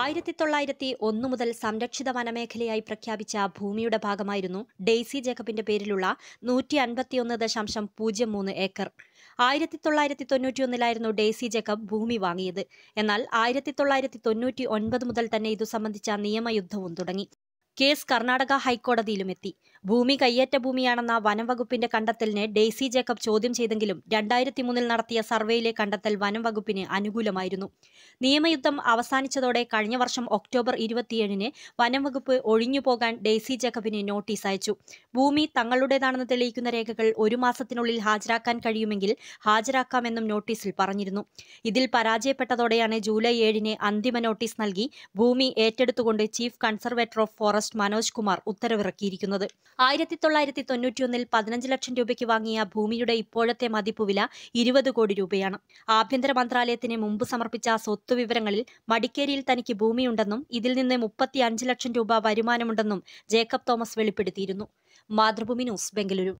ആയിരത്തി തൊള്ളായിരത്തി ഒന്ന് മുതൽ സംരക്ഷിത വനമേഖലയായി പ്രഖ്യാപിച്ച ഭൂമിയുടെ ഭാഗമായിരുന്നു ഡെയ്സി ജേക്കബിന്റെ പേരിലുള്ള നൂറ്റി അൻപത്തിയൊന്ന് ദശാംശം പൂജ്യം മൂന്ന് ഏക്കർ ആയിരത്തി തൊള്ളായിരത്തി തൊണ്ണൂറ്റിയൊന്നിലായിരുന്നു ഡെയ്സി ജേക്കബ് ഭൂമി വാങ്ങിയത് എന്നാൽ ആയിരത്തി തൊള്ളായിരത്തി തൊണ്ണൂറ്റി ഒൻപത് മുതൽ തന്നെ ഇതു സംബന്ധിച്ച നിയമയുദ്ധവും തുടങ്ങി കേസ് കർണാടക എത്തി ഭൂമി കയ്യേറ്റ ഭൂമിയാണെന്ന വനംവകുപ്പിന്റെ കണ്ടെത്തലിനെ ഡെയ്സി ജേക്കബ് ചോദ്യം ചെയ്തെങ്കിലും രണ്ടായിരത്തി മൂന്നിൽ നടത്തിയ സർവേയിലെ കണ്ടെത്തൽ വനംവകുപ്പിന് അനുകൂലമായിരുന്നു നിയമയുദ്ധം അവസാനിച്ചതോടെ കഴിഞ്ഞ വർഷം ഒക്ടോബർ ഇരുപത്തിയേഴിന് വനംവകുപ്പ് ഒഴിഞ്ഞുപോകാൻ ഡെയ്സി ജേക്കബിന് നോട്ടീസ് അയച്ചു ഭൂമി തങ്ങളുടേതാണെന്ന് തെളിയിക്കുന്ന രേഖകൾ ഒരു മാസത്തിനുള്ളിൽ ഹാജരാക്കാൻ കഴിയുമെങ്കിൽ ഹാജരാക്കാമെന്നും നോട്ടീസിൽ പറഞ്ഞിരുന്നു ഇതിൽ പരാജയപ്പെട്ടതോടെയാണ് ജൂലൈ ഏഴിന് അന്തിമ നോട്ടീസ് നൽകി ഭൂമി ഏറ്റെടുത്തുകൊണ്ട് chief conservator of forest trust Manoj Kumar ഉത്തരവിറക്കിയിരിക്കുന്നത് ആയിരത്തി തൊള്ളായിരത്തി തൊണ്ണൂറ്റിയൊന്നിൽ പതിനഞ്ച് ലക്ഷം രൂപയ്ക്ക് വാങ്ങിയ ഭൂമിയുടെ ഇപ്പോഴത്തെ മതിപ്പ് വില ഇരുപത് കോടി രൂപയാണ് ആഭ്യന്തര മന്ത്രാലയത്തിന് മുമ്പ് സമർപ്പിച്ച സ്വത്ത് വിവരങ്ങളിൽ മടിക്കേരിയിൽ തനിക്ക് ഭൂമിയുണ്ടെന്നും ഇതിൽ നിന്ന് മുപ്പത്തി ലക്ഷം രൂപ വരുമാനമുണ്ടെന്നും ജേക്കബ് തോമസ് വെളിപ്പെടുത്തിയിരുന്നു മാതൃഭൂമി ന്യൂസ് ബംഗളൂരു